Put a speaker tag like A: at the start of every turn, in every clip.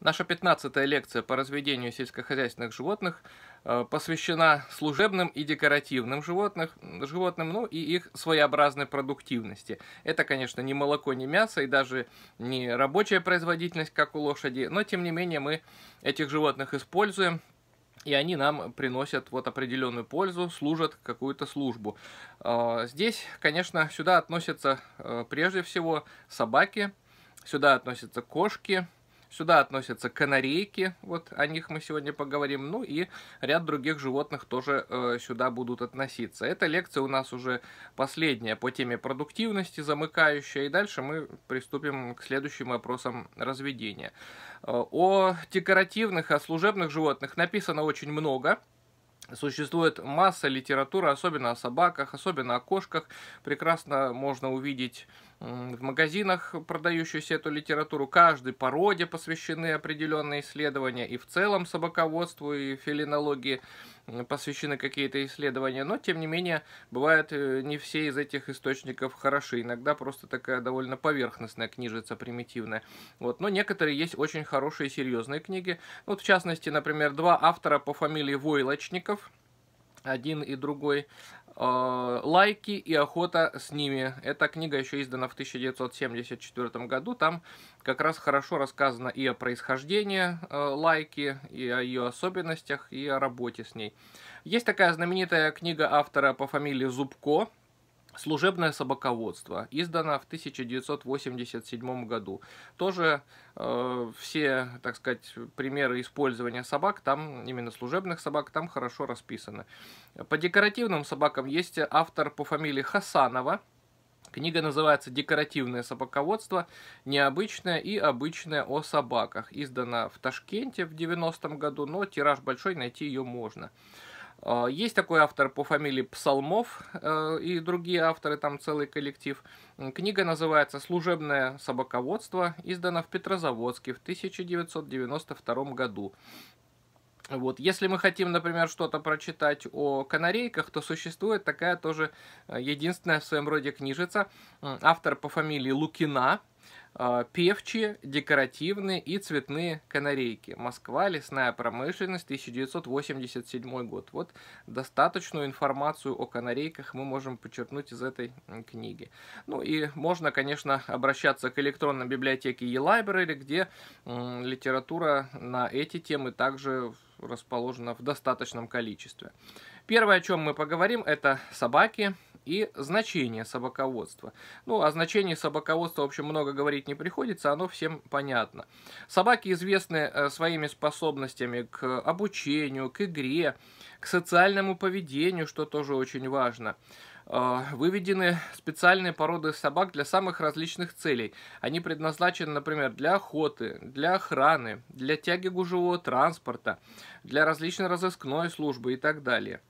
A: Наша 15-я лекция по разведению сельскохозяйственных животных э, посвящена служебным и декоративным животных, животным, ну и их своеобразной продуктивности. Это, конечно, не молоко, не мясо и даже не рабочая производительность, как у лошади, но тем не менее мы этих животных используем, и они нам приносят вот определенную пользу, служат какую-то службу. Э, здесь, конечно, сюда относятся э, прежде всего собаки, сюда относятся кошки – Сюда относятся канарейки, вот о них мы сегодня поговорим, ну и ряд других животных тоже э, сюда будут относиться. Эта лекция у нас уже последняя по теме продуктивности, замыкающая, и дальше мы приступим к следующим вопросам разведения. Э, о декоративных, о служебных животных написано очень много, Существует масса литературы, особенно о собаках, особенно о кошках. Прекрасно можно увидеть в магазинах, продающуюся эту литературу. Каждой породе посвящены определенные исследования и в целом собаководству, и фелинологии посвящены какие-то исследования, но тем не менее бывает э, не все из этих источников хороши. Иногда просто такая довольно поверхностная книжица, примитивная. Вот. Но некоторые есть очень хорошие серьезные книги. Вот в частности, например, два автора по фамилии Войлочников – один и другой Э, лайки и охота с ними. Эта книга еще издана в 1974 году. Там как раз хорошо рассказано и о происхождении э, лайки, и о ее особенностях, и о работе с ней. Есть такая знаменитая книга автора по фамилии Зубко, Служебное собаководство издано в 1987 году. Тоже э, все, так сказать, примеры использования собак, там именно служебных собак, там хорошо расписаны. По декоративным собакам есть автор по фамилии Хасанова. Книга называется «Декоративное собаководство. Необычное и обычное о собаках». Издана в Ташкенте в 90 году, но тираж большой, найти ее можно. А, есть такой автор по фамилии Псалмов э, и другие авторы, там целый коллектив. Книга называется «Служебное собаководство», издана в Петрозаводске в 1992 году. Вот. Если мы хотим, например, что-то прочитать о канарейках, то существует такая тоже э, единственная в своем роде книжица. Автор по фамилии Лукина, а, певчие, декоративные и цветные канарейки. Москва, лесная промышленность, 1987 год. Вот достаточную информацию о канарейках мы можем подчеркнуть из этой книги. Ну и можно, конечно, обращаться к электронной библиотеке e-library, где литература на эти темы также расположена в достаточном количестве. Первое, о чем мы поговорим, это собаки, и значение собаководства. Ну, о значении собаководства, в общем, много говорить не приходится, оно всем понятно. Собаки известны э, своими способностями к обучению, к игре, к социальному поведению, что тоже очень важно э, выведены специальные породы собак для самых различных целей. Они предназначены, например, для охоты, для охраны, для тяги гужевого транспорта, для различной разыскной службы и так далее.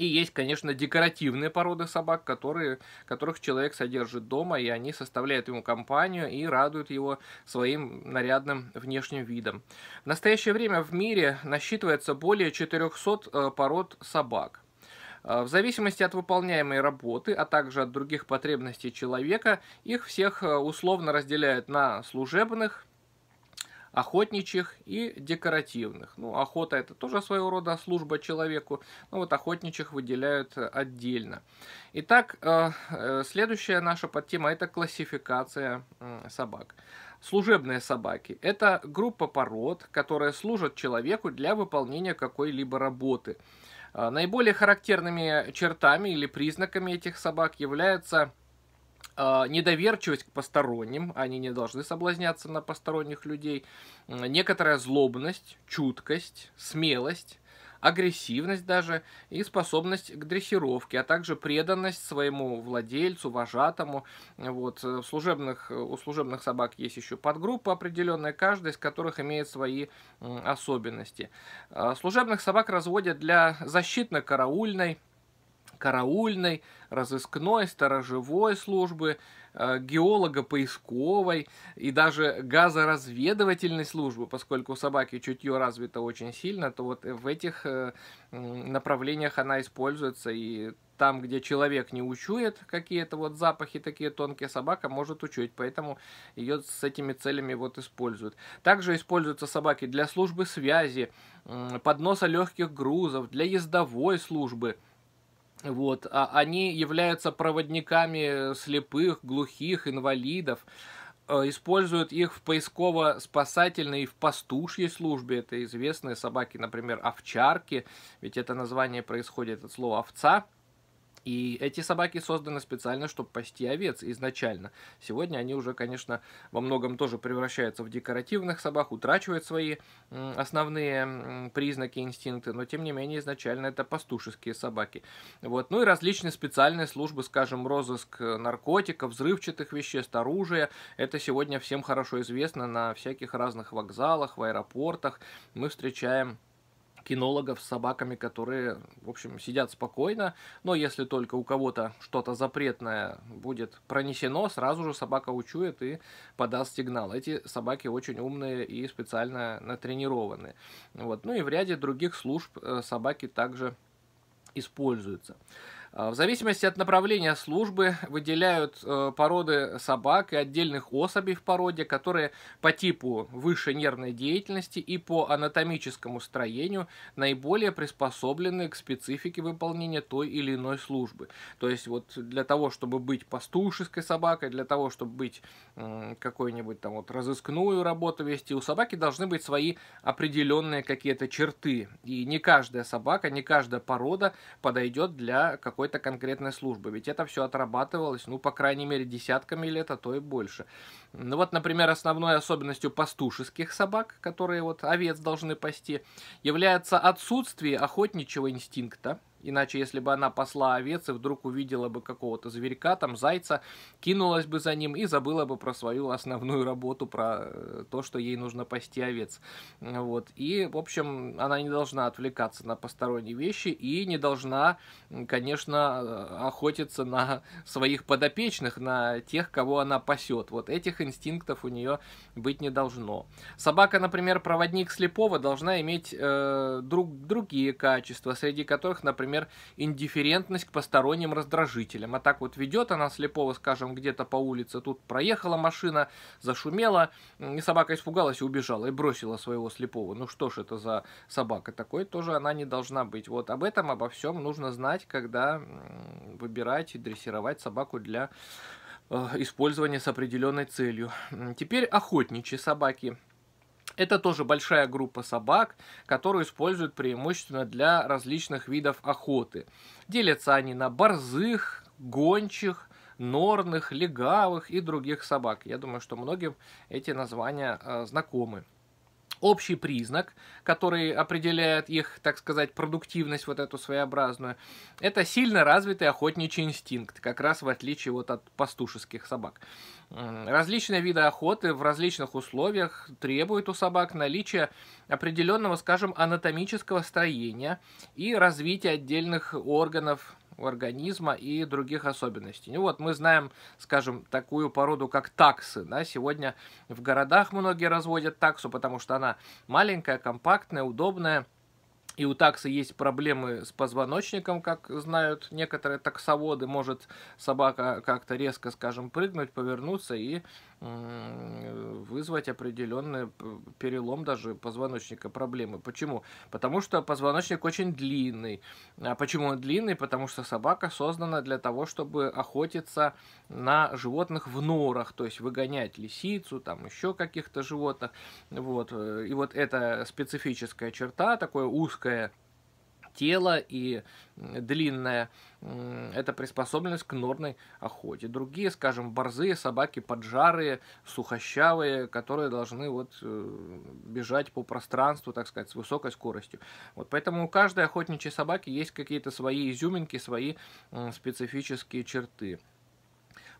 A: И есть, конечно, декоративные породы собак, которые, которых человек содержит дома, и они составляют ему компанию и радуют его своим нарядным внешним видом. В настоящее время в мире насчитывается более 400 э, пород собак. Э, в зависимости от выполняемой работы, а также от других потребностей человека, их всех э, условно разделяют на служебных, охотничьих и декоративных. Ну, охота это тоже своего рода служба человеку, но вот охотничьих выделяют э, отдельно. Итак, э, э, следующая наша подтема – это классификация собак. Служебные собаки – это группа пород, которые служат человеку для выполнения какой-либо работы. Наиболее характерными чертами или признаками этих собак является – а, недоверчивость к посторонним, они не должны соблазняться на посторонних людей, некоторая злобность, чуткость, смелость, агрессивность даже и способность к дрессировке, а также преданность своему владельцу, вожатому. Вот. Э, служебных, э, у служебных собак есть еще подгруппа определенная, каждая из которых имеет свои особенности. А, служебных собак разводят для защитно-караульной, караульной, разыскной, сторожевой службы, э, геолого-поисковой и даже газоразведывательной службы, поскольку у собаки чутье развито очень сильно, то вот в этих э, направлениях она используется и там, где человек не учует какие-то вот запахи такие тонкие, собака может учуять, поэтому ее с этими целями вот используют. Также используются собаки для службы связи, подноса легких грузов, для ездовой службы – вот, а они являются проводниками слепых, глухих, инвалидов, э, используют их в поисково-спасательной и в пастушьей службе. Это известные собаки, например, овчарки, ведь это название происходит от слова овца – и эти собаки созданы специально, чтобы пасти овец изначально. Сегодня они уже, конечно, во многом тоже превращаются в декоративных собак, утрачивают свои основные признаки, инстинкты, но тем не менее изначально это пастушеские собаки. Вот. Ну и различные специальные службы, скажем, розыск э, наркотиков, взрывчатых веществ, оружия. Это сегодня всем хорошо известно на всяких разных вокзалах, в аэропортах. Мы встречаем кинологов с собаками, которые, в общем, сидят спокойно, но если только у кого-то что-то запретное будет пронесено, сразу же собака учует и подаст сигнал. Эти собаки очень умные и специально натренированы. Вот. Ну и в ряде других служб э, собаки также используются. А, в зависимости от направления службы выделяют э, породы собак и отдельных особей в породе, которые по типу высшей нервной деятельности и по анатомическому строению наиболее приспособлены к специфике выполнения той или иной службы. То есть вот для того, чтобы быть пастушеской собакой, для того, чтобы быть какой-нибудь там вот разыскную работу вести, у собаки должны быть свои определенные какие-то черты. И не каждая собака, не каждая порода подойдет для какой какой-то конкретной службы. Ведь это все отрабатывалось, ну, по крайней мере, десятками лет, а то и больше. Ну вот, например, основной особенностью пастушеских собак, которые вот овец должны пасти, является отсутствие охотничьего инстинкта, Иначе, если бы она посла овец и вдруг увидела бы какого-то зверька, там, зайца, кинулась бы за ним и забыла бы про свою основную работу, про э, то, что ей нужно пасти овец. Вот. И, в общем, она не должна отвлекаться на посторонние вещи и не должна, конечно, э, охотиться на своих подопечных, на тех, кого она пасет. Вот этих инстинктов у нее быть не должно. Собака, например, проводник слепого, должна иметь э, друг, другие качества, среди которых, например, например, индифферентность к посторонним раздражителям. А так вот ведет она слепого, скажем, где-то по улице, тут проехала машина, зашумела, и собака испугалась и убежала, и бросила своего слепого. Ну что ж это за собака? Такой тоже она не должна быть. Вот об этом, обо всем нужно знать, когда выбирать и дрессировать собаку для э, использования с определенной целью. Теперь охотничьи собаки – это тоже большая группа собак, которую используют преимущественно для различных видов охоты. Делятся они на борзых, гончих, норных, легавых и других собак. Я думаю, что многим эти названия э, знакомы. Общий признак, который определяет их, так сказать, продуктивность вот эту своеобразную, это сильно развитый охотничий инстинкт, как раз в отличие вот от пастушеских собак. Различные виды охоты в различных условиях требуют у собак наличия определенного, скажем, анатомического строения и развития отдельных органов организма и других особенностей. Ну вот мы знаем, скажем, такую породу, как таксы. Да? Сегодня в городах многие разводят таксу, потому что она маленькая, компактная, удобная – и у такса есть проблемы с позвоночником, как знают некоторые таксоводы. Может собака как-то резко, скажем, прыгнуть, повернуться и вызвать определенный перелом даже позвоночника проблемы. Почему? Потому что позвоночник очень длинный. А почему он длинный? Потому что собака создана для того, чтобы охотиться на животных в норах, то есть выгонять лисицу, там еще каких-то животных. Вот. Э, и вот эта специфическая черта, такое узкое тело и длинная это приспособленность к норной охоте. Другие, скажем, борзые собаки, поджарые, сухощавые, которые должны вот э, бежать по пространству, так сказать, с высокой скоростью. Вот поэтому у каждой охотничьей собаки есть какие-то свои изюминки, свои специфические черты.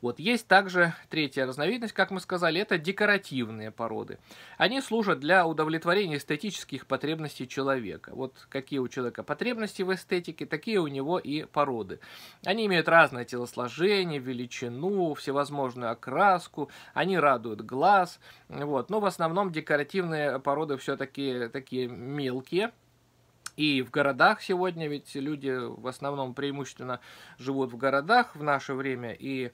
A: Вот есть также третья разновидность, как мы сказали, это декоративные породы. Они служат для удовлетворения эстетических потребностей человека. Вот какие у человека потребности в эстетике, такие у него и породы. Они имеют разное телосложение, величину, всевозможную окраску, они радуют глаз. Вот. Но в основном декоративные породы все-таки такие мелкие, и в городах сегодня, ведь люди в основном преимущественно живут в городах в наше время, и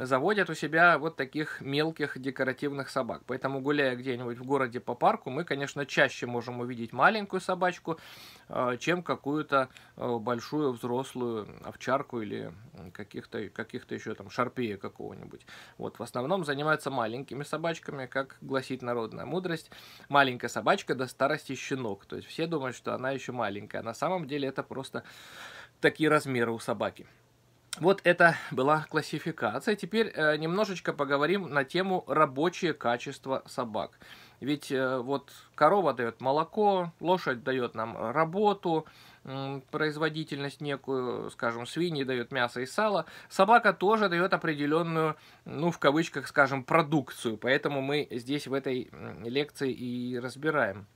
A: заводят у себя вот таких мелких декоративных собак. Поэтому, гуляя где-нибудь в городе по парку, мы, конечно, чаще можем увидеть маленькую собачку, а, чем какую-то а, большую взрослую овчарку или каких-то каких еще там шарпея какого-нибудь. Вот, в основном занимаются маленькими собачками, как гласит народная мудрость. Маленькая собачка до старости щенок. То есть все думают, что она еще маленькая. А на самом деле это просто такие размеры у собаки. Вот это была классификация. Теперь э, немножечко поговорим на тему рабочее качество собак. Ведь э, вот корова дает молоко, лошадь дает нам работу, производительность некую, скажем, свиньи дает мясо и сало. Собака тоже дает определенную, ну, в кавычках, скажем, продукцию. Поэтому мы здесь в этой лекции и разбираем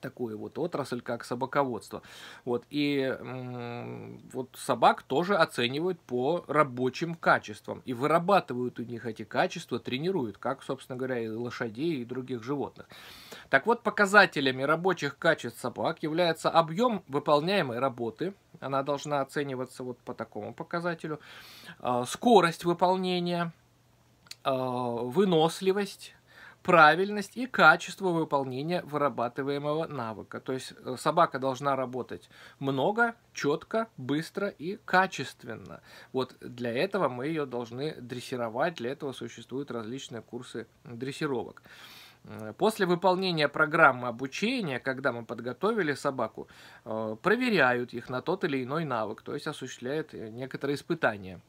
A: такую вот отрасль, как собаководство. Вот, и вот собак тоже оценивают по рабочим качествам. И вырабатывают у них эти качества, тренируют, как, собственно говоря, и лошадей, и других животных. Так вот, показателями рабочих качеств собак является объем выполняемой работы. Она должна оцениваться вот по такому показателю. А, скорость выполнения, а, выносливость, правильность и качество выполнения вырабатываемого навыка. То есть э, собака должна работать много, четко, быстро и качественно. Вот для этого мы ее должны дрессировать, для этого существуют различные курсы дрессировок. Э, после выполнения программы обучения, когда мы подготовили собаку, э, проверяют их на тот или иной навык, то есть осуществляют некоторые испытания.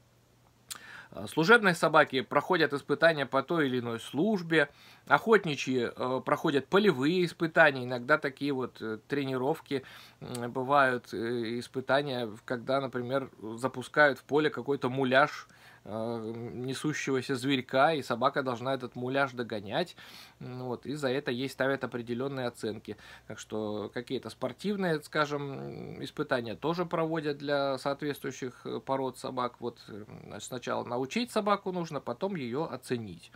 A: Э, служебные собаки проходят испытания по той или иной службе, охотничьи э, проходят полевые испытания, иногда такие вот э, тренировки бывают, испытания, когда, например, запускают в поле какой-то муляж – несущегося зверька, и собака должна этот муляж догонять. Вот, и за это ей ставят определенные оценки. Так что какие-то спортивные, скажем, испытания тоже проводят для соответствующих э, пород собак. Вот сначала научить собаку нужно, потом ее оценить.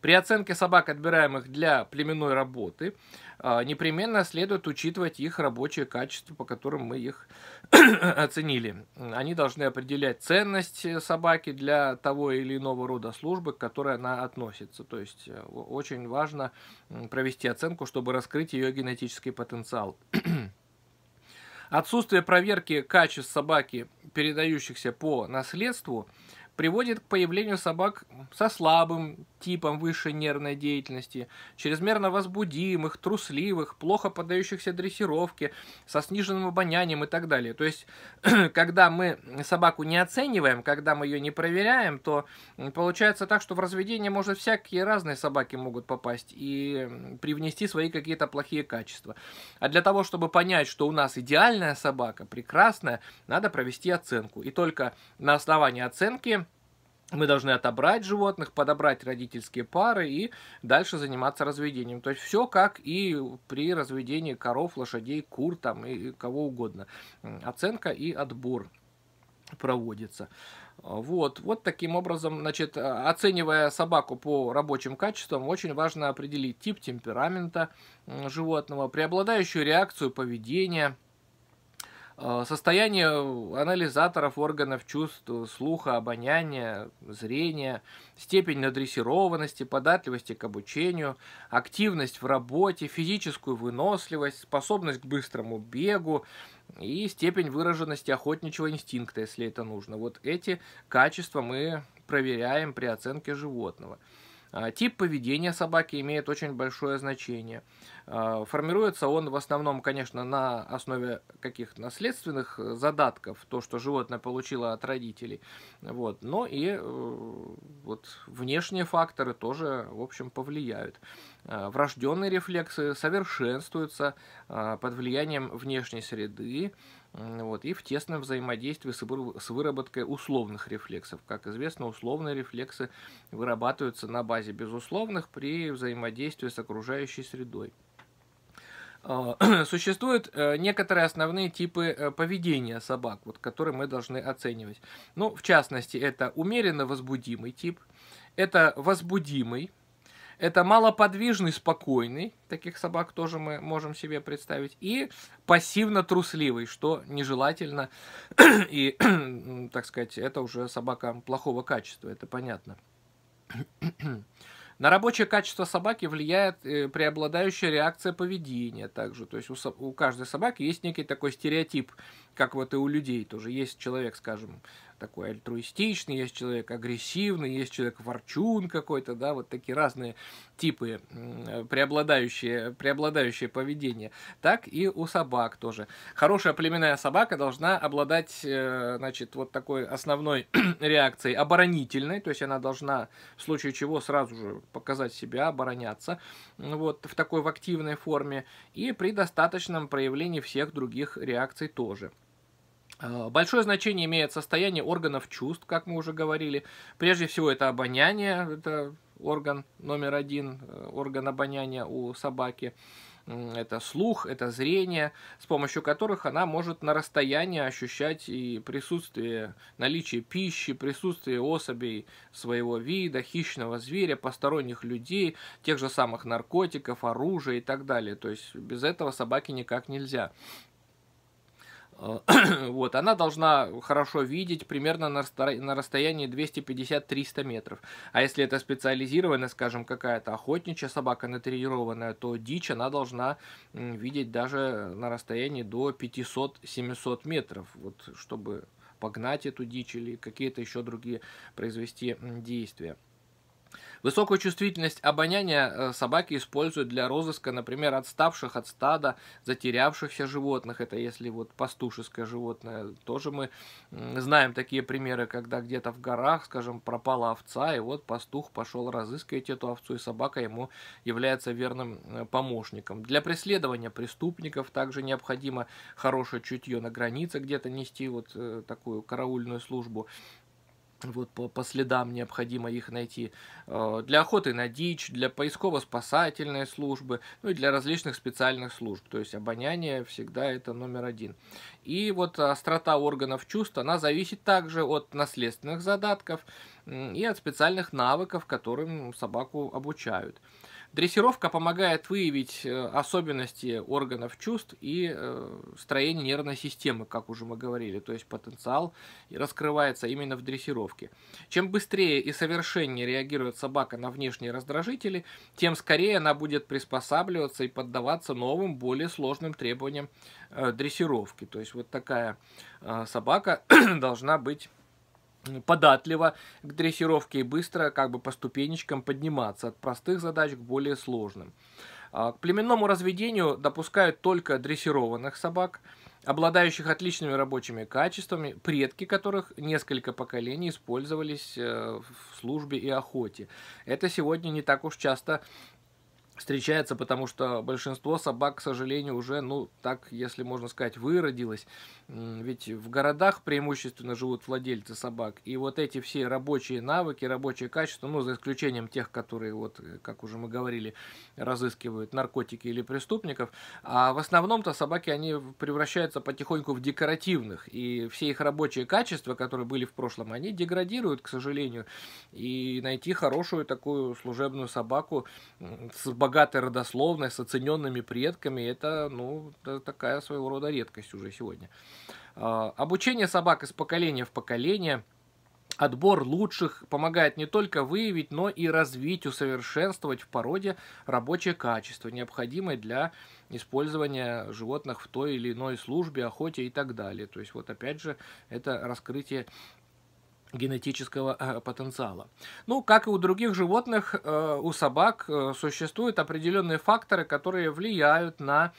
A: При оценке собак, отбираемых для племенной работы, а, непременно следует учитывать их рабочие качества, по которым мы их оценили. Они должны определять ценность э, собаки для того или иного рода службы, к которой она относится. То есть э, очень важно провести оценку, чтобы раскрыть ее генетический потенциал. Отсутствие проверки качеств собаки, передающихся по наследству, приводит к появлению собак со слабым типам высшей нервной деятельности, чрезмерно возбудимых, трусливых, плохо поддающихся дрессировке, со сниженным обонянием и так далее. То есть, когда мы собаку не оцениваем, когда мы ее не проверяем, то получается так, что в разведение может всякие разные собаки могут попасть и привнести свои какие-то плохие качества. А для того, чтобы понять, что у нас идеальная собака, прекрасная, надо провести оценку. И только на основании оценки мы должны отобрать животных, подобрать родительские пары и дальше заниматься разведением. То есть все как и при разведении коров, лошадей, кур там и кого угодно. Оценка и отбор проводится. Вот, вот таким образом, значит, оценивая собаку по рабочим качествам, очень важно определить тип темперамента животного, преобладающую реакцию поведения – Э, состояние анализаторов органов чувств, слуха, обоняния, зрения, степень надрессированности, податливости к обучению, активность в работе, физическую выносливость, способность к быстрому бегу и степень выраженности охотничьего инстинкта, если это нужно. Вот эти качества мы проверяем при оценке животного. А, тип поведения собаки имеет очень большое значение. А, формируется он в основном, конечно, на основе каких-то наследственных э, задатков, то, что животное получило от родителей, вот, но и э, вот, внешние факторы тоже, в общем, повлияют. А, врожденные рефлексы совершенствуются под влиянием внешней среды, вот, и в тесном взаимодействии с выработкой условных рефлексов. Как известно, условные рефлексы вырабатываются на базе безусловных при взаимодействии с окружающей средой. А, существуют э, некоторые основные типы э, поведения собак, вот, которые мы должны оценивать. Ну, в частности, это умеренно возбудимый тип, это возбудимый это малоподвижный, спокойный, таких собак тоже мы можем себе представить, и пассивно-трусливый, что нежелательно, и, ну, так сказать, это уже собака плохого качества, это понятно. На рабочее качество собаки влияет э, преобладающая реакция поведения также. То есть у, каждой собаки есть некий такой стереотип – как вот и у людей тоже. Есть человек, скажем, такой альтруистичный, есть человек агрессивный, есть человек ворчун какой-то, да, вот такие разные типы преобладающие, преобладающее поведение. Так и у собак тоже. Хорошая племенная собака должна обладать, э, значит, вот такой основной реакцией оборонительной, то есть она должна в случае чего сразу же показать себя, обороняться, вот в такой в активной форме, и при достаточном проявлении всех других реакций тоже. Э, большое значение имеет состояние органов чувств, как мы уже говорили. Прежде всего это обоняние, это орган номер один, э, орган обоняния у собаки. Это слух, это зрение, с помощью которых она может на расстоянии ощущать и присутствие, наличие пищи, присутствие особей своего вида, хищного зверя, посторонних людей, тех же самых наркотиков, оружия и так далее. То есть без этого собаки никак нельзя. Э, вот, она должна хорошо видеть примерно на, расстоянии 250-300 метров. А если это специализированная, скажем, какая-то охотничья собака натренированная, то дичь она должна видеть даже на расстоянии до 500-700 метров, вот, чтобы погнать эту дичь или какие-то еще другие произвести действия. Высокую чувствительность обоняния э, собаки используют для розыска, например, отставших от стада, затерявшихся животных. Это если вот пастушеское животное. Тоже мы знаем такие примеры, когда где-то в горах, скажем, пропала овца, и вот пастух пошел разыскивать эту овцу, и собака ему является верным э, помощником. Для преследования преступников также необходимо хорошее чутье на границе где-то нести вот э, такую караульную службу вот по, по следам необходимо их найти. Э, для охоты на дичь, для поисково-спасательной службы, ну и для различных специальных служб. То есть обоняние всегда это номер один. И вот острота органов чувств, она зависит также от наследственных задатков и от специальных навыков, которым собаку обучают. Дрессировка помогает выявить э, особенности органов чувств и э, строение нервной системы, как уже мы говорили, то есть потенциал раскрывается именно в дрессировке. Чем быстрее и совершеннее реагирует собака на внешние раздражители, тем скорее она будет приспосабливаться и поддаваться новым, более сложным требованиям э, дрессировки. То есть вот такая собака должна быть податливо к дрессировке и быстро как бы по ступенечкам подниматься от простых задач к более сложным. А, к племенному разведению допускают только дрессированных собак, обладающих отличными рабочими качествами, предки которых несколько поколений использовались э, в службе и охоте. Это сегодня не так уж часто встречается, потому что большинство собак, к сожалению, уже, ну, так, если можно сказать, выродилось. Ведь в городах преимущественно живут владельцы собак. И вот эти все рабочие навыки, рабочие качества, ну, за исключением тех, которые, вот, э, как уже мы говорили, разыскивают наркотики или преступников, а в основном-то собаки, они превращаются потихоньку в декоративных. И все их рабочие качества, которые были в прошлом, они деградируют, к сожалению. И найти хорошую такую служебную собаку с богатым богатой родословной, с оцененными предками, это, ну, такая своего рода редкость уже сегодня. А, обучение собак из поколения в поколение – Отбор лучших помогает не только выявить, но и развить, усовершенствовать в породе рабочее качество, необходимое для использования животных в той или иной службе, охоте и так далее. То есть вот опять же это раскрытие генетического э, потенциала. Ну, как и у других животных, э, у собак э, существуют определенные факторы, которые влияют на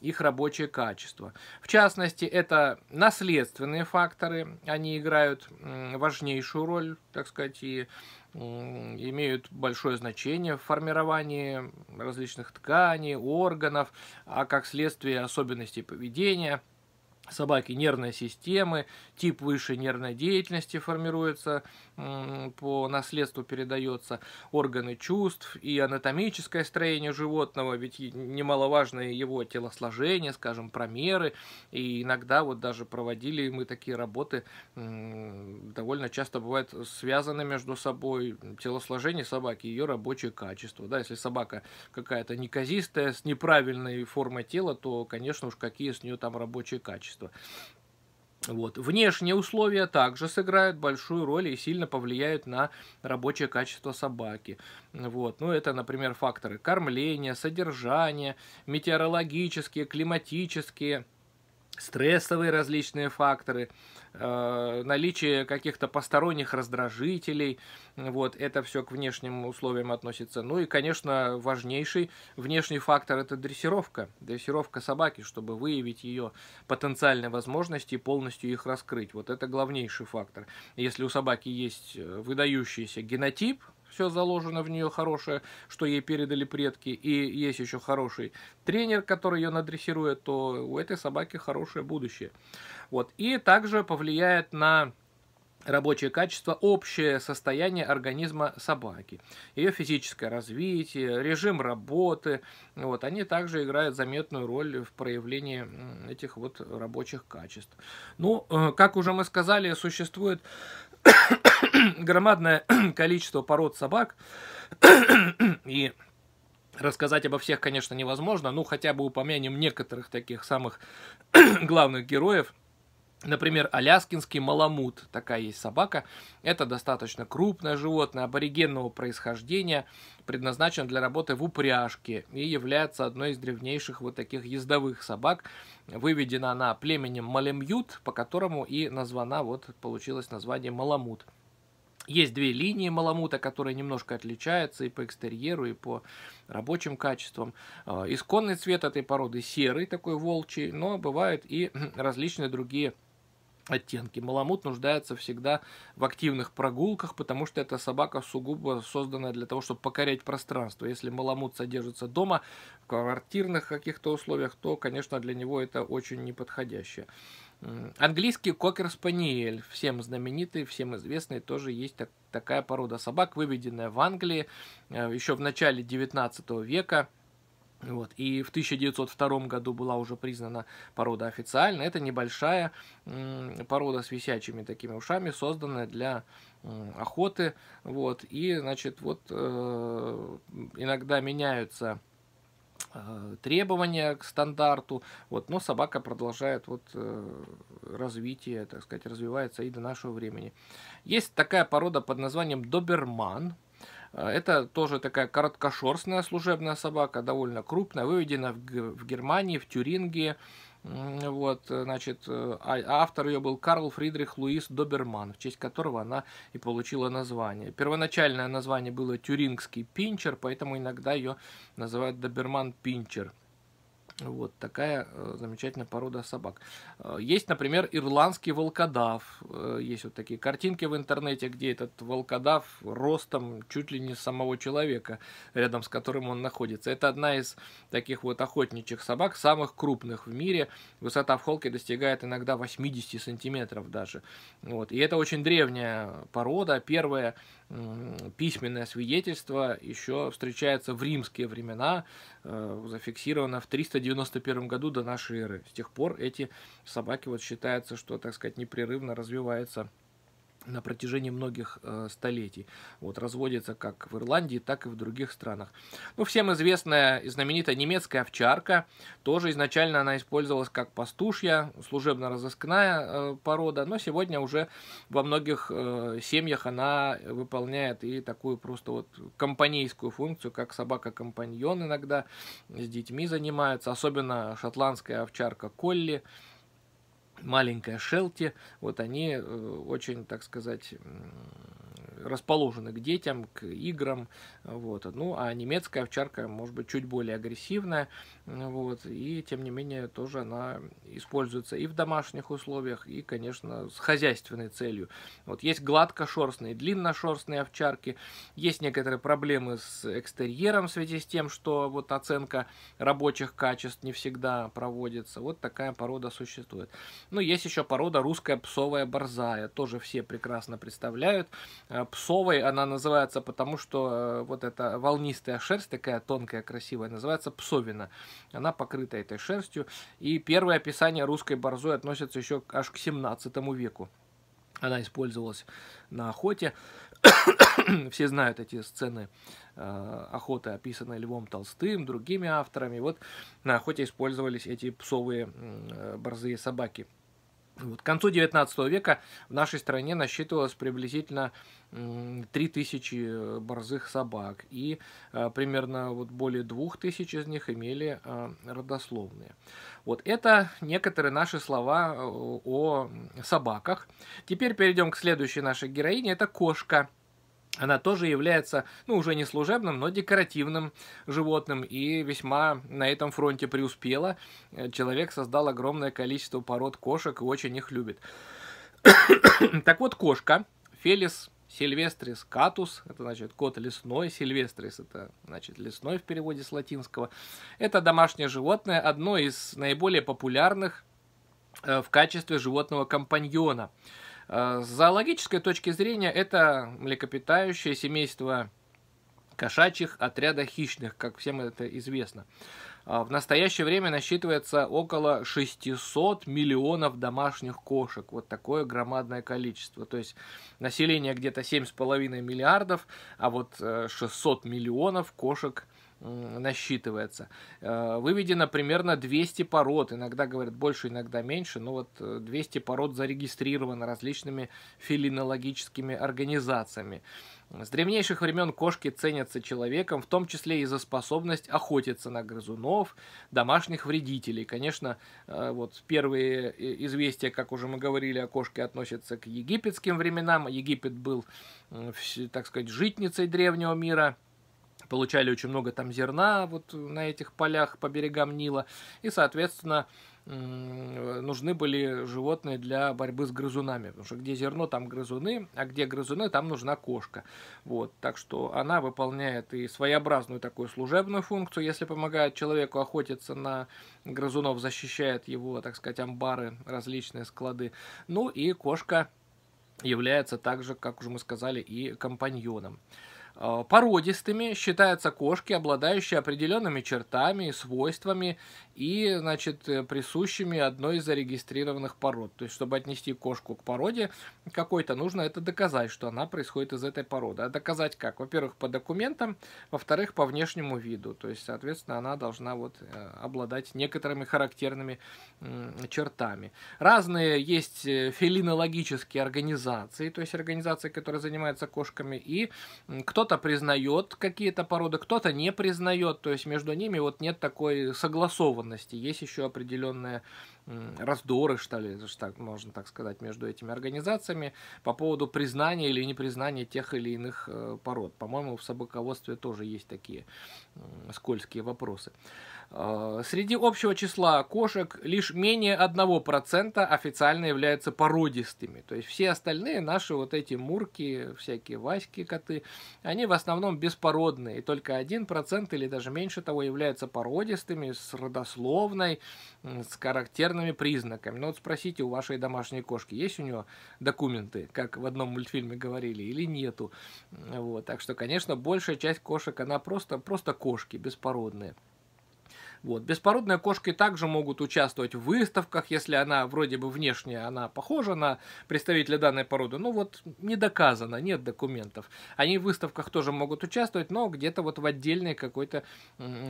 A: их рабочее качество. В частности, это наследственные факторы, они играют важнейшую роль, так сказать, и имеют большое значение в формировании различных тканей, органов, а как следствие особенностей поведения – собаки нервной системы, тип высшей нервной деятельности формируется, по наследству передается органы чувств и анатомическое строение животного, ведь немаловажно его телосложение, скажем, промеры, и иногда вот даже проводили мы такие работы, довольно часто бывает связаны между собой телосложение собаки, ее рабочее качество, да, если собака какая-то неказистая, с неправильной формой тела, то, конечно уж, какие с нее там рабочие качества. Вот. Внешние условия также сыграют большую роль и сильно повлияют на рабочее качество собаки. Вот. Ну, это, например, факторы кормления, содержания, метеорологические, климатические, стрессовые различные факторы – Э, наличие каких-то посторонних раздражителей, вот, это все к внешним условиям относится. Ну и, конечно, важнейший внешний фактор – это дрессировка, дрессировка собаки, чтобы выявить ее потенциальные возможности и полностью их раскрыть. Вот это главнейший фактор. Если у собаки есть э, выдающийся генотип, все заложено в нее хорошее, что ей передали предки, и есть еще хороший тренер, который ее надрессирует, то у этой собаки хорошее будущее. Вот. И также повлияет на рабочее качество, общее состояние организма собаки, ее физическое развитие, режим работы, вот, они также играют заметную роль в проявлении этих вот рабочих качеств. Ну, э, как уже мы сказали, существует громадное количество пород собак и Рассказать обо всех, конечно, невозможно, ну хотя бы упомянем некоторых таких самых главных героев. Например, аляскинский маламут, такая есть собака. Это достаточно крупное животное аборигенного происхождения, предназначен для работы в упряжке и является одной из древнейших вот таких ездовых собак. Выведена она племенем Малемют, по которому и названа, вот получилось название маламут. Есть две линии маламута, которые немножко отличаются и по экстерьеру, и по рабочим качествам. А, исконный цвет этой породы серый, такой волчий, но бывают и различные другие оттенки. Маламут нуждается всегда в активных прогулках, потому что эта собака сугубо созданная для того, чтобы покорять пространство. Если маламут содержится дома, в квартирных каких-то условиях, то, конечно, для него это очень неподходящее. Английский кокер-спаниель, всем знаменитый, всем известный, тоже есть так, такая порода собак, выведенная в Англии э, еще в начале 19 века. Вот. И в 1902 году была уже признана порода официально. Это небольшая порода с висячими такими ушами, созданная для охоты. Вот. И, значит, вот э, иногда меняются Э, требования к стандарту, вот, но собака продолжает вот, э, развитие, так сказать, развивается и до нашего времени. Есть такая порода под названием доберман, э, это тоже такая короткошерстная служебная собака, довольно крупная, выведена в Германии, в Тюрингии, вот, э, значит, э, а, автор ее был Карл Фридрих Луис Доберман, в честь которого она и получила название. Первоначальное название было Тюрингский пинчер, поэтому иногда ее называют Доберман пинчер. Вот такая э, замечательная порода собак. Э, есть, например, ирландский волкодав. Э, есть вот такие картинки в интернете, где этот волкодав ростом чуть ли не самого человека, рядом с которым он находится. Это одна из таких вот охотничьих собак, самых крупных в мире. Высота в холке достигает иногда 80 сантиметров даже. Вот. И это очень древняя порода. первая письменное свидетельство еще встречается в римские времена, э, зафиксировано в 391 году до нашей эры. С тех пор эти собаки вот считается, что, так сказать, непрерывно развивается на протяжении многих э, столетий. Вот, разводится как в Ирландии, так и в других странах. Ну, всем известная и знаменитая немецкая овчарка. Тоже изначально она использовалась как пастушья, служебно-розыскная э, порода, но сегодня уже во многих э, семьях она выполняет и такую просто вот компанейскую функцию, как собака-компаньон иногда с детьми занимается, особенно шотландская овчарка Колли – маленькая шелти, вот они э, очень, так сказать, расположены к детям, к играм. Вот. Ну, а немецкая овчарка, может быть, чуть более агрессивная. Вот. И, тем не менее, тоже она используется и в домашних условиях, и, конечно, с хозяйственной целью. Вот есть гладкошерстные, длинношерстные овчарки. Есть некоторые проблемы с экстерьером в связи с тем, что вот оценка рабочих качеств не всегда проводится. Вот такая порода существует. Ну, есть еще порода русская псовая борзая. Тоже все прекрасно представляют. Э, псовой она называется, потому что э, вот эта волнистая шерсть, такая тонкая, красивая, называется псовина. Она покрыта этой шерстью. И первое описание русской борзой относится еще аж к 17 веку. Она использовалась на охоте. Все знают эти сцены э, охоты, описанные Львом Толстым, другими авторами. Вот на охоте использовались эти псовые э, борзые собаки – вот. К концу 19 века в нашей стране насчитывалось приблизительно 3000 э, борзых собак, и э, примерно вот более 2000 из них имели э, родословные. Вот это некоторые наши слова э, о собаках. Теперь перейдем к следующей нашей героине, это кошка она тоже является, ну, уже не служебным, но декоративным животным и весьма на этом фронте преуспела. Э, человек создал огромное количество пород кошек и очень их любит. так вот, кошка, Фелис Сильвестрис катус, это значит кот лесной, сильвестрис, это значит лесной в переводе с латинского. Это домашнее животное, одно из наиболее популярных э, в качестве животного компаньона. С э, зоологической точки зрения это млекопитающее семейство кошачьих отряда хищных, как всем это известно. Э, в настоящее время насчитывается около 600 миллионов домашних кошек. Вот такое громадное количество. То есть население где-то 7,5 миллиардов, а вот 600 э, миллионов кошек – насчитывается. Э, выведено примерно 200 пород, иногда говорят больше, иногда меньше, но ну вот 200 э, пород зарегистрировано различными филинологическими организациями. С древнейших времен кошки ценятся человеком, в том числе и за способность охотиться на грызунов, домашних вредителей. Конечно, э, вот первые известия, как уже мы говорили о кошке, относятся к египетским временам. Египет был, так сказать, житницей древнего мира – получали очень много там зерна вот на этих полях по берегам Нила, и, соответственно, нужны были животные для борьбы с грызунами, потому что где зерно, там грызуны, а где грызуны, там нужна кошка. Вот, так что она выполняет и своеобразную такую служебную функцию, если помогает человеку охотиться на грызунов, защищает его, так сказать, амбары, различные склады. Ну и кошка является также, как уже мы сказали, и компаньоном. Э, породистыми считаются кошки, обладающие определенными чертами и свойствами и, значит, э, присущими одной из зарегистрированных пород. То есть, чтобы отнести кошку к породе какой-то, нужно это доказать, что она происходит из этой породы. А доказать как? Во-первых, по документам, во-вторых, по внешнему виду. То есть, соответственно, она должна вот э, обладать некоторыми характерными чертами. Разные есть фелинологические организации, то есть организации, которые занимаются кошками, и кто-то кто-то признает какие-то породы, кто-то не признает, то есть между ними вот нет такой согласованности, есть еще определенная раздоры, что ли, так, можно так сказать, между этими организациями по поводу признания или непризнания тех или иных э, пород. По-моему, в собаководстве тоже есть такие скользкие вопросы. Э, среди общего числа кошек лишь менее 1% официально являются породистыми. То есть все остальные наши вот эти мурки, всякие васьки, коты, они в основном беспородные. И только 1% или даже меньше того являются породистыми, с родословной, с характерной характерными признаками. Но ну, вот спросите у вашей домашней кошки, есть у нее документы, как в одном мультфильме говорили, или нету. Вот, так что, конечно, большая часть кошек, она просто, просто кошки, беспородные. Вот. Беспородные кошки также могут участвовать в выставках, если она вроде бы внешне она похожа на представителя данной породы, но вот не доказано, нет документов. Они в выставках тоже могут участвовать, но где-то вот в отдельной какой-то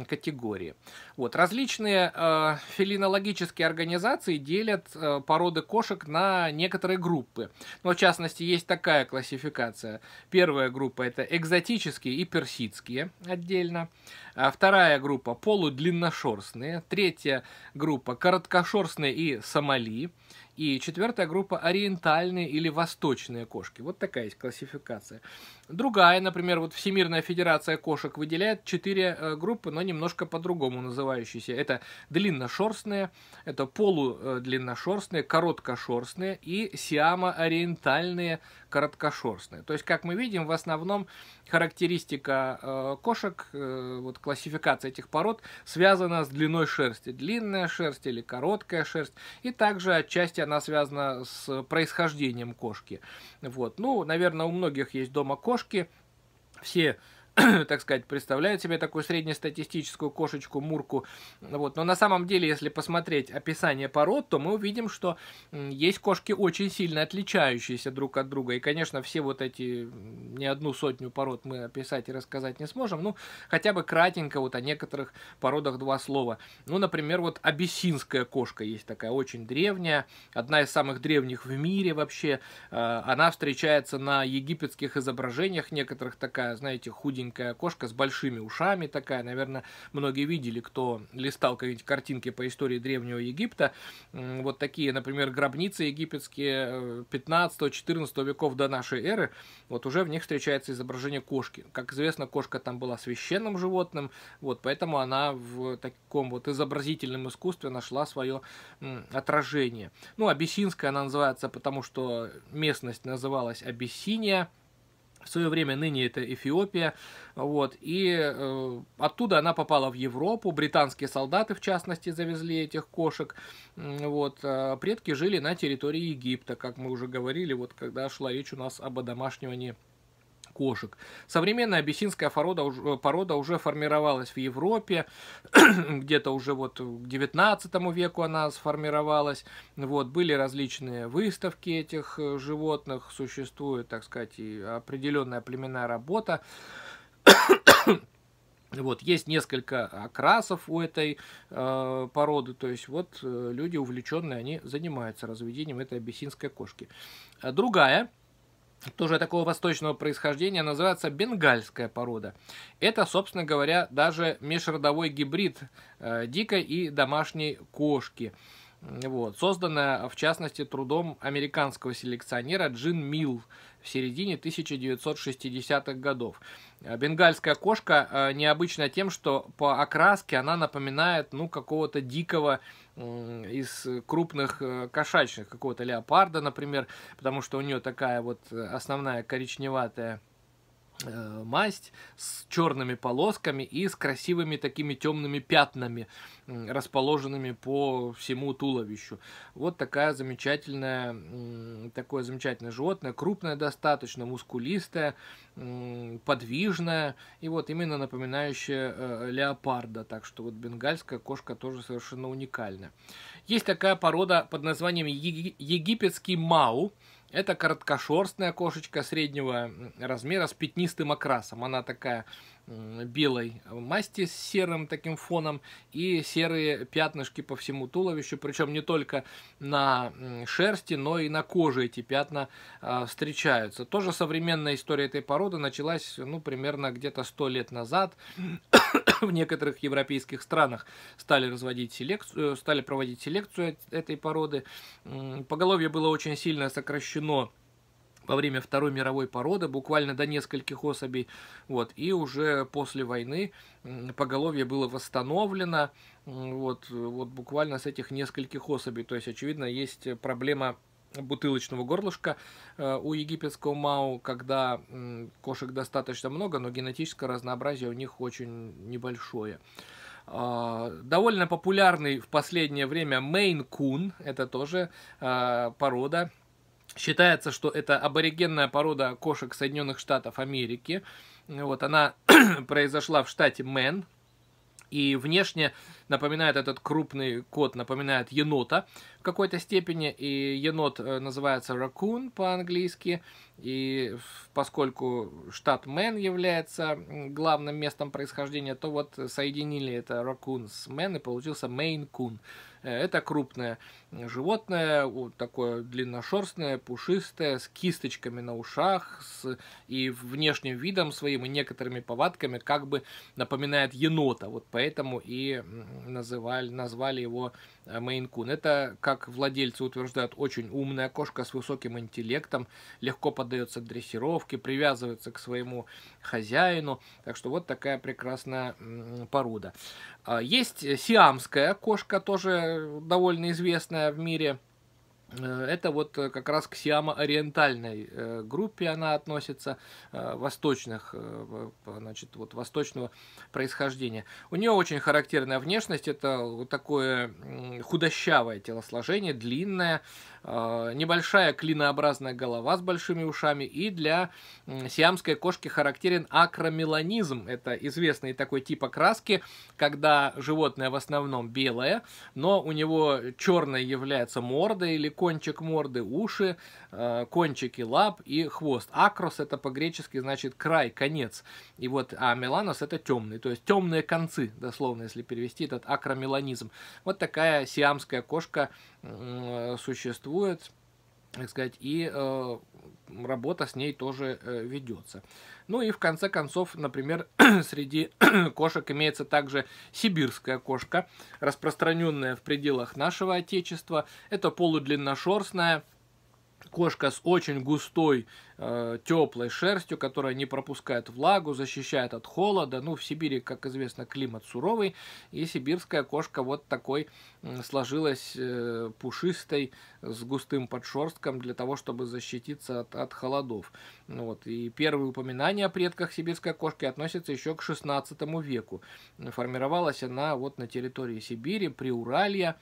A: категории. Вот. Различные э, филинологические организации делят э, породы кошек на некоторые группы. Но, в частности, есть такая классификация. Первая группа – это экзотические и персидские отдельно. А вторая группа – полудлинношерстные длинношерстные, третья группа короткошерстные и сомали, и четвертая группа – ориентальные или восточные кошки. Вот такая есть классификация. Другая, например, вот Всемирная Федерация кошек выделяет четыре э, группы, но немножко по-другому называющиеся. Это длинношерстные, это полудлинношерстные, э, короткошерстные и сиамо-ориентальные короткошерстные. То есть, как мы видим, в основном характеристика э, кошек, вот классификация этих пород связана с длиной шерсти. Длинная шерсть или короткая шерсть. И также отчасти она связана с происхождением кошки. Вот. Ну, наверное, у многих есть дома кошки. Все так сказать, представляют себе такую среднестатистическую кошечку Мурку. Вот. Но на самом деле, если посмотреть описание пород, то мы увидим, что есть кошки очень сильно отличающиеся друг от друга. И, конечно, все вот эти не одну сотню пород мы описать и рассказать не сможем. Ну, хотя бы кратенько вот о некоторых породах два слова. Ну, например, вот абиссинская кошка есть такая очень древняя, одна из самых древних в мире вообще. Э, она встречается на египетских изображениях некоторых такая, знаете, худенькая маленькая кошка с большими ушами такая. Наверное, многие видели, кто листал какие-нибудь картинки по истории Древнего Египта. Вот такие, например, гробницы египетские 15-14 э, веков до нашей эры. Вот уже в них встречается изображение кошки. Как известно, кошка там была священным животным, вот поэтому она в таком вот изобразительном искусстве нашла свое отражение. Ну, а абиссинская она называется, потому что местность называлась Абиссиния, в свое время ныне это Эфиопия, вот, и э, оттуда она попала в Европу, британские солдаты, в частности, завезли этих кошек, вот, а предки жили на территории Египта, как мы уже говорили, вот, когда шла речь у нас об одомашнивании кошек. Современная абиссинская порода, э, порода уже формировалась в Европе, где-то уже вот к 19 веку она сформировалась. Вот, были различные выставки этих э, животных, существует, так сказать, и определенная племенная работа. Вот, есть несколько окрасов у этой э, породы, то есть вот э, люди увлеченные, они занимаются разведением этой абиссинской кошки. А другая тоже такого восточного происхождения, называется бенгальская порода. Это, собственно говоря, даже межродовой гибрид э, дикой и домашней кошки. Вот. Созданная, в частности, трудом американского селекционера Джин Милл в середине 1960-х годов. Э, бенгальская кошка э, необычна тем, что по окраске она напоминает ну, какого-то дикого из крупных э, кошачьих, какого-то леопарда, например, потому что у нее такая вот э, основная коричневатая Э, масть с черными полосками и с красивыми такими темными пятнами, расположенными по всему туловищу. Вот такая замечательная, такое замечательное животное, крупное достаточно, мускулистое, подвижное и вот именно напоминающее э, леопарда. Так что вот бенгальская кошка тоже совершенно уникальна. Есть такая порода под названием египетский мау. Это короткошерстная кошечка среднего размера с пятнистым окрасом. Она такая белой масти с серым таким фоном и серые пятнышки по всему туловищу, причем не только на шерсти, но и на коже эти пятна а, встречаются. Тоже современная история этой породы началась ну, примерно где-то 100 лет назад в некоторых европейских странах стали, разводить селекцию, э, стали проводить селекцию этой породы. Поголовье было очень сильно сокращено во время Второй мировой породы, буквально до нескольких особей. Вот, и уже после войны поголовье было восстановлено вот, вот буквально с этих нескольких особей. То есть, очевидно, есть проблема бутылочного горлышка э, у египетского мау, когда кошек достаточно много, но генетическое разнообразие у них очень небольшое. А, довольно популярный в последнее время мейн-кун, это тоже э, порода. Считается, что это аборигенная порода кошек Соединенных Штатов Америки. Вот она произошла в штате Мэн, и внешне напоминает этот крупный кот, напоминает енота в какой-то степени. И енот э, называется ракун по-английски. И поскольку штат Мэн является главным местом происхождения, то вот соединили это ракун с Мэн и получился Мейн Кун. Э, это крупная животное, такое длинношерстное, пушистое, с кисточками на ушах с, и внешним видом своим и некоторыми повадками как бы напоминает енота. Вот поэтому и называли, назвали его э, мейнкун. Это, как владельцы утверждают, очень умная кошка с высоким интеллектом, легко поддается дрессировке, привязывается к своему хозяину. Так что вот такая прекрасная порода. А, есть сиамская кошка, тоже довольно известная популярная в мире. Э, это вот э, как раз к сиамо-ориентальной э, группе она относится, восточных, значит, вот восточного происхождения. У нее очень характерная внешность, это вот такое худощавое телосложение, длинное, Э, небольшая клинообразная голова с большими ушами, и для сиамской кошки характерен акромеланизм. Это известный такой тип окраски, когда животное в основном белое, но у него черной является морда или кончик морды, уши, э, кончики лап и хвост. Акрос это по-гречески значит край, конец. И вот, а меланос это темный, то есть темные концы, дословно, если перевести этот акромеланизм. Вот такая сиамская кошка существует, так сказать, и э, работа с ней тоже э, ведется. Ну и в конце концов, например, среди кошек имеется также сибирская кошка, распространенная в пределах нашего отечества. Это полудлинношерстная, Кошка с очень густой э, теплой шерстью, которая не пропускает влагу, защищает от холода. Ну, в Сибири, как известно, климат суровый. И сибирская кошка вот такой сложилась э, пушистой, с густым подшерстком для того, чтобы защититься от, от холодов. Ну вот. И первые упоминания о предках сибирской кошки относятся еще к 16 веку. Формировалась она вот на территории Сибири, при Уралья.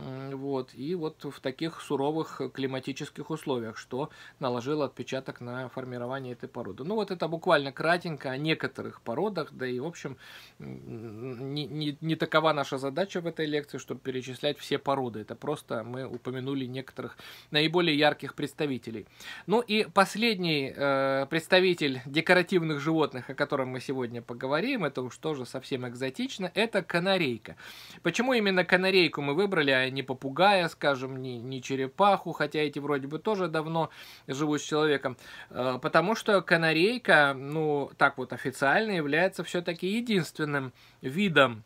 A: Вот. И вот в таких суровых э, климатических условиях, что наложило отпечаток на формирование этой породы. Ну вот это буквально кратенько о некоторых породах, да и в общем не, не, не такова наша задача в этой лекции, чтобы перечислять все породы. Это просто мы упомянули некоторых наиболее ярких представителей. Ну и последний э, представитель декоративных животных, о котором мы сегодня поговорим, это уж тоже совсем экзотично, это канарейка. Почему именно канарейку мы выбрали, а не попугая, скажем, не, не черепаху, хотя эти вроде бы тоже давно живут с человеком, э, потому что канарейка, ну, так вот официально является все-таки единственным видом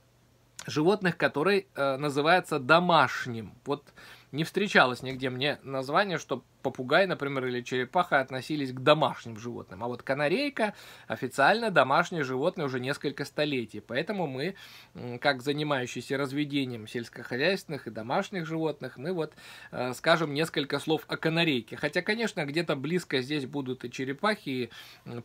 A: животных, который э, называется домашним. Вот не встречалось нигде мне название, что попугай, например, или черепаха относились к домашним животным. А вот канарейка официально домашнее животное уже несколько столетий. Поэтому мы, как занимающиеся разведением сельскохозяйственных и домашних животных, мы вот э, скажем несколько слов о канарейке. Хотя, конечно, где-то близко здесь будут и черепахи, и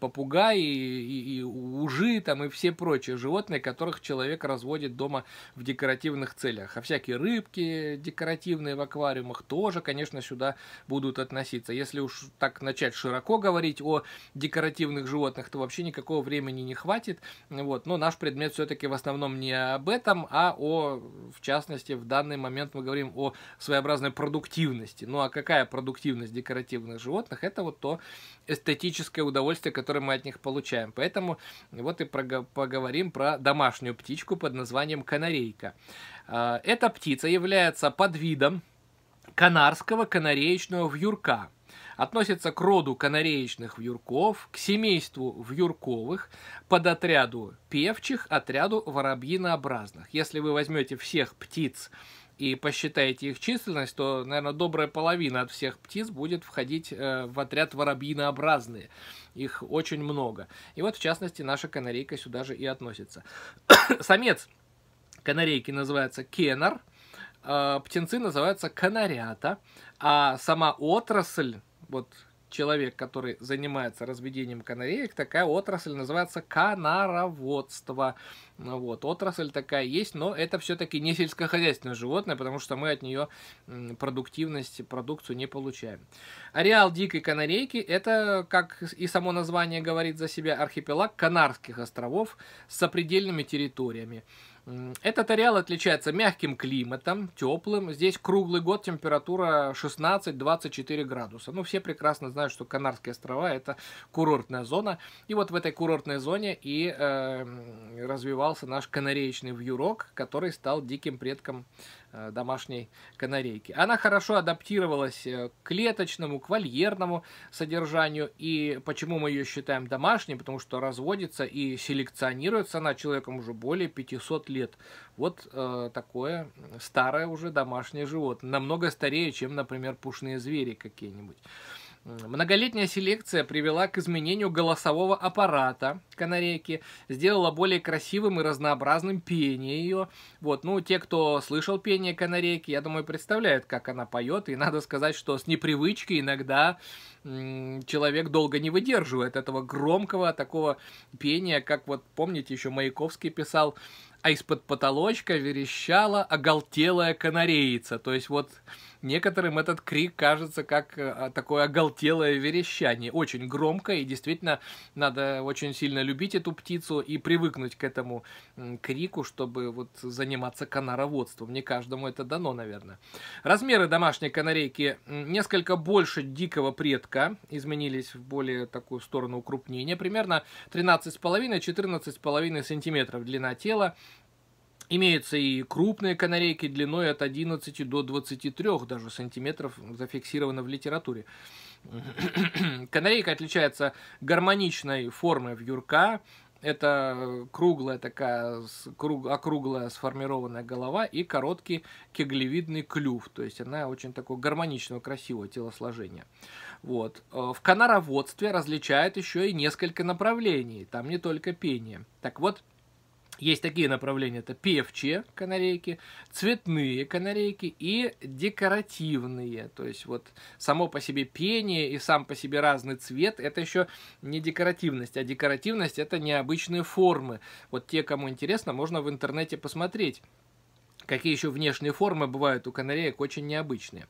A: попугаи, и, и, и ужи, там, и все прочие животные, которых человек разводит дома в декоративных целях. А всякие рыбки декоративные в аквариумах тоже, конечно, сюда будут относиться. Если уж так начать широко говорить о декоративных животных, то вообще никакого времени не хватит. Вот. Но наш предмет все-таки в основном не об этом, а о, в частности, в данный момент мы говорим о своеобразной продуктивности. Ну а какая продуктивность декоративных животных? Это вот то эстетическое удовольствие, которое мы от них получаем. Поэтому вот и поговорим про домашнюю птичку под названием канарейка. А, эта птица является подвидом канарского канареечного вьюрка. Относится к роду канареечных вьюрков, к семейству вьюрковых, под отряду певчих, отряду воробьинообразных. Если вы возьмете всех птиц и посчитаете их численность, то, наверное, добрая половина от всех птиц будет входить э, в отряд воробьинообразные. Их очень много. И вот, в частности, наша канарейка сюда же и относится. Самец канарейки называется кенар – а, птенцы называются канарята, а сама отрасль, вот человек, который занимается разведением канареек, такая отрасль называется канароводство. Ну вот, отрасль такая есть, но это все-таки не сельскохозяйственное животное, потому что мы от нее продуктивность, продукцию не получаем. Ареал дикой канарейки – это, как и само название говорит за себя, архипелаг Канарских островов с сопредельными территориями. Этот ареал отличается мягким климатом, теплым. Здесь круглый год температура 16-24 градуса. Ну, все прекрасно знают, что Канарские острова – это курортная зона. И вот в этой курортной зоне и э, развивался наш канареечный вьюрок, который стал диким предком Э, домашней канарейки. Она хорошо адаптировалась э, к клеточному, к вольерному содержанию. И почему мы ее считаем домашней? Потому что разводится и селекционируется она человеком уже более 500 лет. Вот э, такое старое уже домашнее животное. Намного старее, чем, например, пушные звери какие-нибудь. Многолетняя селекция привела к изменению голосового аппарата канарейки, сделала более красивым и разнообразным пение ее. Вот, ну, те, кто слышал пение канарейки, я думаю, представляют, как она поет. И надо сказать, что с непривычки иногда человек долго не выдерживает этого громкого такого пения, как вот, помните, еще Маяковский писал, а из-под потолочка верещала оголтелая канарейца. То есть вот Некоторым этот крик кажется как э, а, такое оголтелое верещание. Очень громко, и действительно надо очень сильно любить эту птицу и привыкнуть к этому крику, чтобы вот заниматься канароводством. Не каждому это дано, наверное. Размеры домашней канарейки несколько больше дикого предка, изменились в более такую сторону укрупнения. Примерно 13,5-14,5 сантиметров длина тела, Имеются и крупные канарейки длиной от 11 до 23 даже сантиметров, зафиксировано в литературе. Канарейка отличается гармоничной формой вьюрка, это круглая такая, круг, округлая сформированная голова и короткий кеглевидный клюв. То есть она очень такого гармоничного, красивого телосложения. Вот. Э, в канароводстве различают еще и несколько направлений. Там не только пение. Так вот, есть такие направления, это певчие канарейки, цветные канарейки и декоративные. То есть вот само по себе пение и сам по себе разный цвет, это еще не декоративность, а декоративность это необычные формы. Вот те, кому интересно, можно в интернете посмотреть какие еще внешние формы бывают у канареек, очень необычные.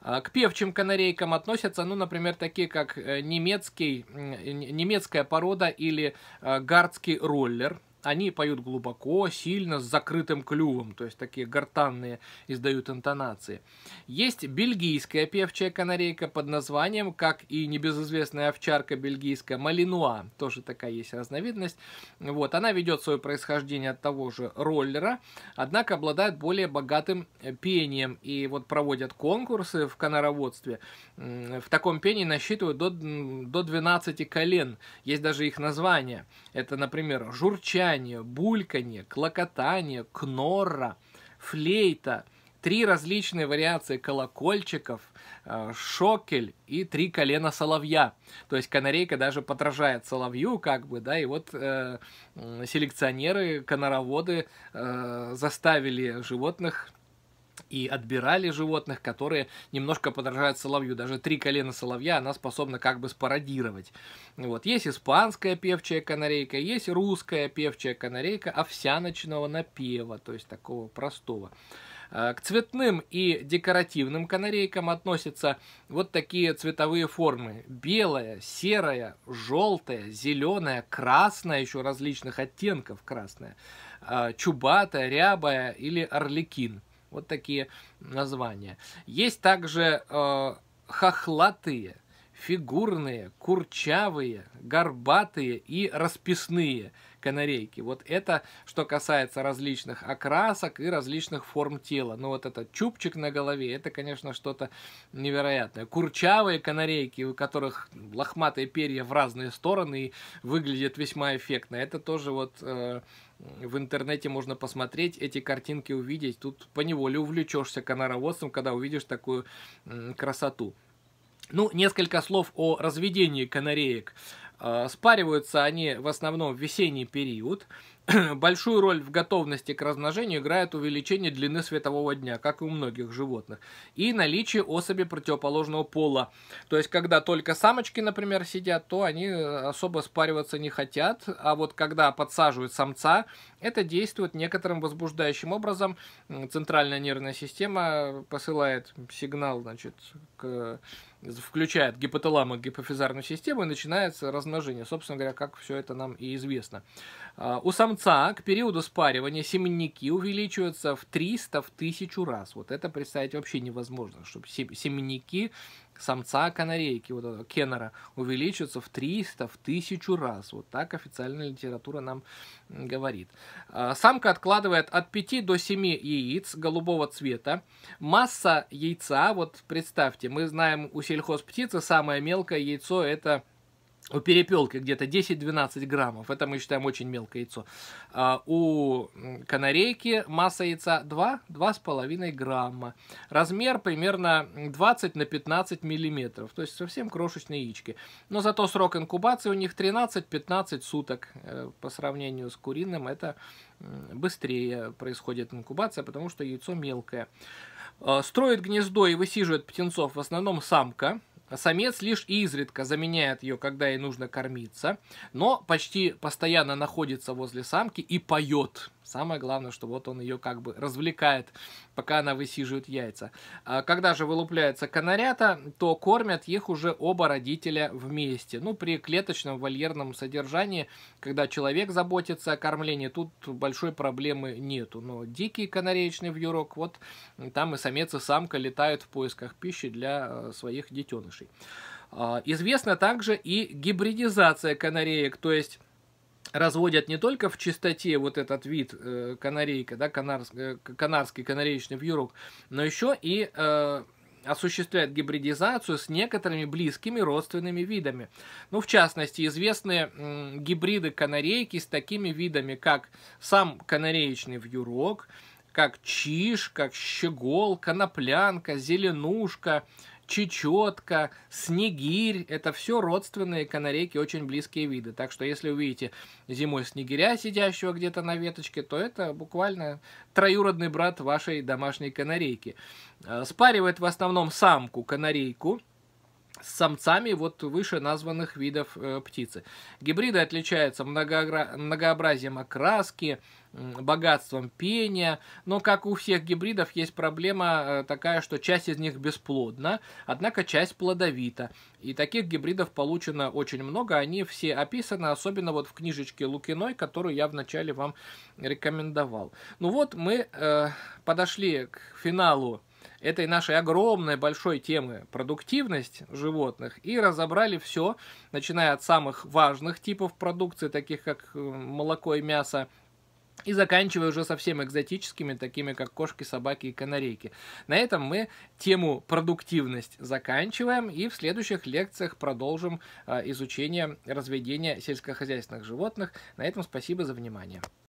A: А, к певчим канарейкам относятся, ну, например, такие как э, немецкий, э, немецкая порода или э, гардский роллер. Они поют глубоко, сильно, с закрытым клювом, то есть такие гортанные издают интонации. Есть бельгийская певчая канарейка под названием, как и небезызвестная овчарка бельгийская, малинуа, тоже такая есть разновидность. Вот, она ведет свое происхождение от того же роллера, однако обладает более богатым э, пением. И вот проводят конкурсы в канароводстве. В таком пении насчитывают до, до 12 колен. Есть даже их название. Это, например, журчание жужжание, бульканье, клокотание, кнорра, флейта, три различные вариации колокольчиков, э, шокель и три колена соловья. То есть канарейка даже подражает соловью, как бы, да, и вот э, селекционеры, канароводы э, заставили животных и отбирали животных, которые немножко подражают соловью. Даже три колена соловья она способна как бы спародировать. Вот. Есть испанская певчая канарейка, есть русская певчая канарейка овсяночного напева, то есть такого простого. А, к цветным и декоративным канарейкам относятся вот такие цветовые формы. Белая, серая, желтая, зеленая, красная, еще различных оттенков красная, а, чубатая, рябая или орликин – вот такие названия. Есть также э, хохлатые, фигурные, курчавые, горбатые и расписные канарейки. Вот это, что касается различных окрасок и различных форм тела. Но ну, вот этот чубчик на голове, это, конечно, что-то невероятное. Курчавые канарейки, у которых лохматые перья в разные стороны и выглядят весьма эффектно. Это тоже вот... Э, в интернете можно посмотреть, эти картинки увидеть. Тут поневоле увлечешься канароводством, когда увидишь такую красоту. Ну, несколько слов о разведении канареек. А, спариваются они в основном в весенний период. Большую роль в готовности к размножению играет увеличение длины светового дня, как и у многих животных, и наличие особи противоположного пола. То есть, когда только самочки, например, сидят, то они э, особо спариваться не хотят, а вот когда подсаживают самца, это действует некоторым возбуждающим образом. Центральная нервная система посылает сигнал значит, к включает гипоталамо гипофизарную систему и начинается размножение. Собственно говоря, как все это нам и известно. А, у самца к периоду спаривания семенники увеличиваются в 300 в 1000 раз. Вот это представить вообще невозможно, чтобы семенники самца канарейки, вот этого кеннера, увеличится в 300, в 1000 раз. Вот так официальная литература нам говорит. А, самка откладывает от 5 до 7 яиц голубого цвета. Масса яйца, вот представьте, мы знаем у сельхозптицы самое мелкое яйцо это у перепелки где-то 10-12 граммов, это мы считаем очень мелкое яйцо. А, у канарейки масса яйца 2-2,5 грамма. Размер примерно 20 на 15 миллиметров, то есть совсем крошечные яички. Но зато срок инкубации у них 13-15 суток э, по сравнению с куриным, это быстрее происходит инкубация, потому что яйцо мелкое. А, строит гнездо и высиживает птенцов в основном самка, а самец лишь изредка заменяет ее, когда ей нужно кормиться, но почти постоянно находится возле самки и поет. Самое главное, что вот он ее как бы развлекает, пока она высиживает яйца. А когда же вылупляется канарята, то кормят их уже оба родителя вместе. Ну, при клеточном вольерном содержании, когда человек заботится о кормлении, тут большой проблемы нету. Но дикий канареечный вьюрок, вот там и самец, и самка летают в поисках пищи для э, своих детенышей. А, известна также и гибридизация канареек, то есть разводят не только в чистоте вот этот вид э, канарейка, да, канарс, э, канарский канареечный вьюрок, но еще и э, осуществляет гибридизацию с некоторыми близкими родственными видами. Ну, в частности, известны гибриды канарейки с такими видами, как сам канареечный вьюрок, как чиш, как щегол, коноплянка, зеленушка – чечетка, снегирь. Это все родственные канарейки, очень близкие виды. Так что если увидите зимой снегиря, сидящего где-то на веточке, то это буквально троюродный брат вашей домашней канарейки. Э, спаривает в основном самку канарейку с самцами вот выше названных видов э, птицы. Гибриды отличаются многообра... многообразием окраски, богатством пения, но как у всех гибридов есть проблема э, такая, что часть из них бесплодна, однако часть плодовита. И таких гибридов получено очень много, они все описаны, особенно вот в книжечке Лукиной, которую я вначале вам рекомендовал. Ну вот мы э, подошли к финалу этой нашей огромной большой темы продуктивность животных и разобрали все, начиная от самых важных типов продукции, таких как э, молоко и мясо, и заканчивая уже совсем экзотическими, такими как кошки, собаки и канарейки. На этом мы тему продуктивность заканчиваем и в следующих лекциях продолжим э, изучение разведения сельскохозяйственных животных. На этом спасибо за внимание.